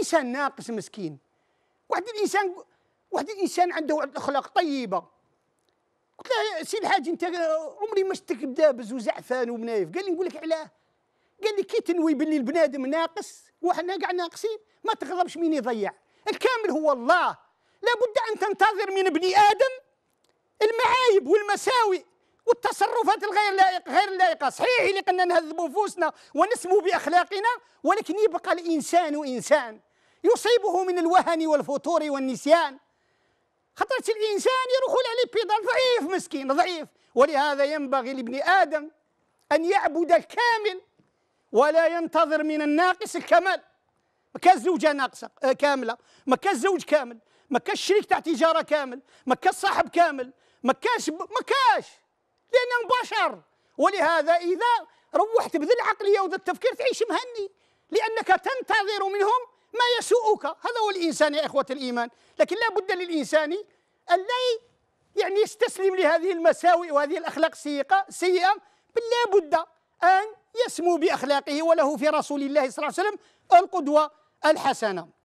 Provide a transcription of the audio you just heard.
انسان ناقص مسكين واحد الانسان واحد الانسان عنده واحد الاخلاق طيبه قلت له سي الحاج انت عمري ما شفتك بدابز وزعفان ومنايف قال لي نقول لك علاه قال لي كي تنوي باللي البنادم ناقص وحنا كاع ناقصين ما تغضبش مين يضيع الكامل هو الله لابد ان تنتظر من ابن ادم المعايب والمساوئ والتصرفات الغير لائقة غير اللائقه صحيح اللي قلنا نهذبوا انفسنا ونسمو باخلاقنا ولكن يبقى الانسان انسان يصيبه من الوهن والفتور والنسيان خطرة الإنسان يدخل عليه بيضان ضعيف مسكين ضعيف ولهذا ينبغي لابن آدم أن يعبد الكامل ولا ينتظر من الناقص الكمال ما كان زوجة ناقصة آه، كاملة ما كان زوج كامل ما كان الشريك تاع تجارة كامل ما كان صاحب كامل ما كانش ما كانش لأنهم بشر ولهذا إذا روحت بذي العقلية وذا التفكير تعيش مهني لأنك تنتظر منهم ما يسوءك هذا هو الإنسان يا إخوة الإيمان لكن لا بد للإنسان أن لا يعني يستسلم لهذه المساوئ وهذه الأخلاق السيئة سيئة بل لا بد أن يسمو بأخلاقه وله في رسول الله صلى الله عليه وسلم القدوة الحسنة